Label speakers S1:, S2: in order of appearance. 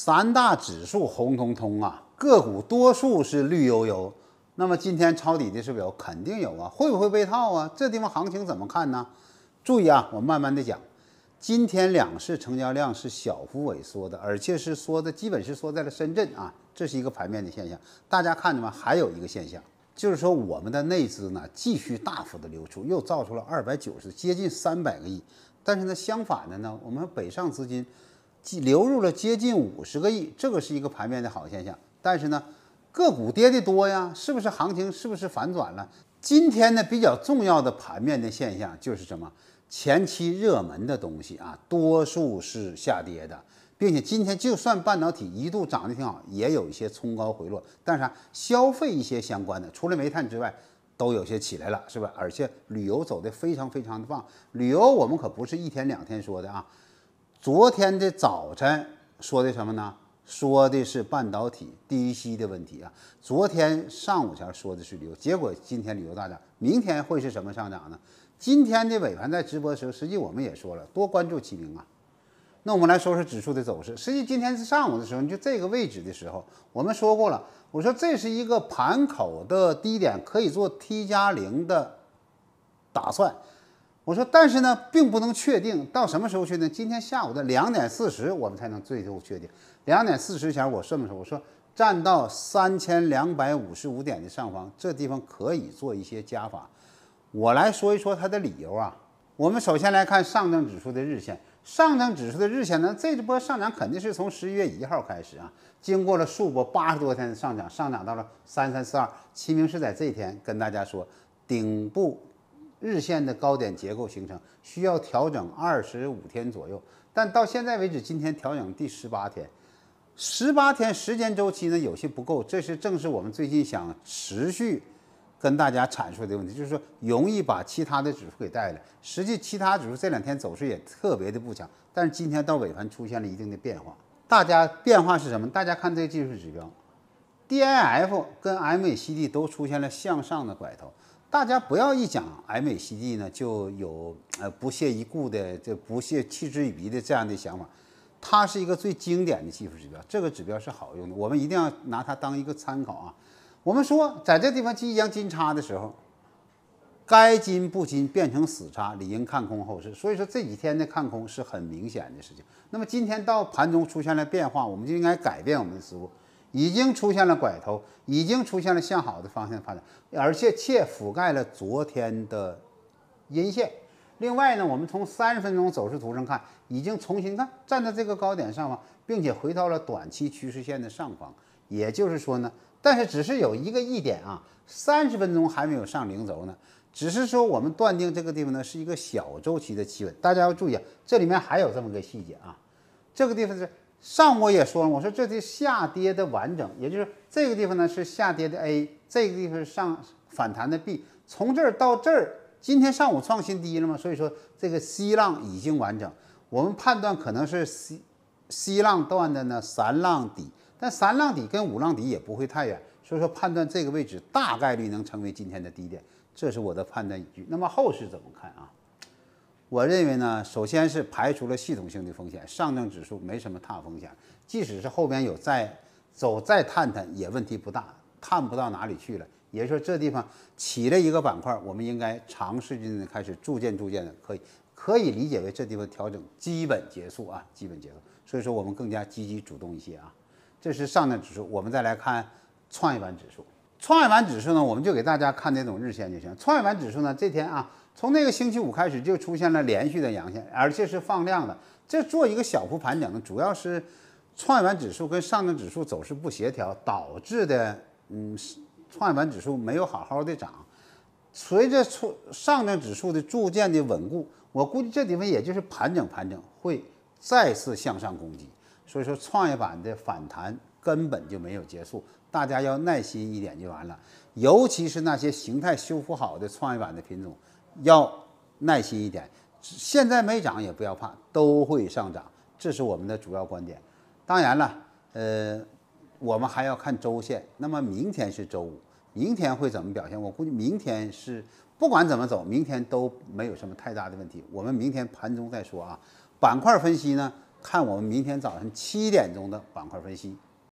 S1: 三大指数红彤彤啊，个股多数是绿油油。那么今天抄底的是不是有？肯定有啊！会不会被套啊？这地方行情怎么看呢？注意啊，我慢慢的讲。今天两市成交量是小幅萎缩的，而且是缩的，基本是缩在了深圳啊，这是一个盘面的现象。大家看见吗？还有一个现象，就是说我们的内资呢继续大幅的流出，又造出了二百九十，接近三百个亿。但是呢，相反的呢，我们北上资金。流入了接近五十个亿，这个是一个盘面的好现象。但是呢，个股跌的多呀，是不是行情是不是反转了？今天呢，比较重要的盘面的现象就是什么？前期热门的东西啊，多数是下跌的，并且今天就算半导体一度涨得挺好，也有一些冲高回落。但是啊，消费一些相关的，除了煤炭之外，都有些起来了，是吧？而且旅游走得非常非常的棒，旅游我们可不是一天两天说的啊。昨天的早晨说的什么呢？说的是半导体低吸的问题啊。昨天上午前说的是旅游，结果今天旅游大涨，明天会是什么上涨呢？今天的尾盘在直播的时候，实际我们也说了，多关注启明啊。那我们来说说指数的走势。实际今天是上午的时候，就这个位置的时候，我们说过了，我说这是一个盘口的低点，可以做 T 加零的打算。我说，但是呢，并不能确定到什么时候确定。今天下午的两点四十，我们才能最终确定。两点四十前，我这么说，我说站到三千两百五十五点的上方，这地方可以做一些加法。我来说一说它的理由啊。我们首先来看上证指数的日线，上证指数的日线呢，这波上涨肯定是从十一月一号开始啊，经过了数波八十多天的上涨，上涨到了三三四二。齐明是在这一天跟大家说顶部。日线的高点结构形成需要调整二十五天左右，但到现在为止，今天调整第十八天，十八天时间周期呢有些不够。这是正是我们最近想持续跟大家阐述的问题，就是说容易把其他的指数给带来。实际其他指数这两天走势也特别的不强，但是今天到尾盘出现了一定的变化。大家变化是什么？大家看这个技术指标，DIF 跟 MACD 都出现了向上的拐头。大家不要一讲 MACD 呢，就有呃不屑一顾的、这不屑弃之于鼻的这样的想法。它是一个最经典的技术指标，这个指标是好用的，我们一定要拿它当一个参考啊。我们说，在这地方即将金叉的时候，该金不金变成死叉，理应看空后市。所以说这几天的看空是很明显的事情。那么今天到盘中出现了变化，我们就应该改变我们的思路。已经出现了拐头，已经出现了向好的方向发展，而且且覆盖了昨天的阴线。另外呢，我们从三十分钟走势图上看，已经重新看站在这个高点上方，并且回到了短期趋势线的上方。也就是说呢，但是只是有一个一点啊，三十分钟还没有上零轴呢，只是说我们断定这个地方呢是一个小周期的企稳。大家要注意啊，这里面还有这么个细节啊，这个地方是。上我也说了，我说这的下跌的完整，也就是这个地方呢是下跌的 A，这个地方是上反弹的 B，从这儿到这儿，今天上午创新低了嘛，所以说这个 C 浪已经完整，我们判断可能是 C C 浪段的呢三浪底，但三浪底跟五浪底也不会太远，所以说判断这个位置大概率能成为今天的低点，这是我的判断依据。那么后市怎么看啊？我认为呢，首先是排除了系统性的风险，上证指数没什么大风险，即使是后边有再走再探探，也问题不大，探不到哪里去了。也就是说，这地方起了一个板块，我们应该尝试性的开始逐渐逐渐的可以，可以理解为这地方调整基本结束啊，基本结束。所以说，我们更加积极主动一些啊。这是上证指数，我们再来看创业板指数。创业板指数呢，我们就给大家看这种日线就行。创业板指数呢，这天啊，从那个星期五开始就出现了连续的阳线，而且是放量的。这做一个小幅盘整呢，主要是创业板指数跟上证指数走势不协调导致的。嗯，创业板指数没有好好的涨，随着上证指数的逐渐的稳固，我估计这地方也就是盘整盘整，会再次向上攻击。所以说，创业板的反弹根本就没有结束。大家要耐心一点就完了，尤其是那些形态修复好的创业板的品种，要耐心一点。现在没涨也不要怕，都会上涨，这是我们的主要观点。当然了，呃，我们还要看周线。那么明天是周五，明天会怎么表现？我估计明天是不管怎么走，明天都没有什么太大的问题。我们明天盘中再说啊。板块分析呢，看我们明天早上七点钟的板块分析。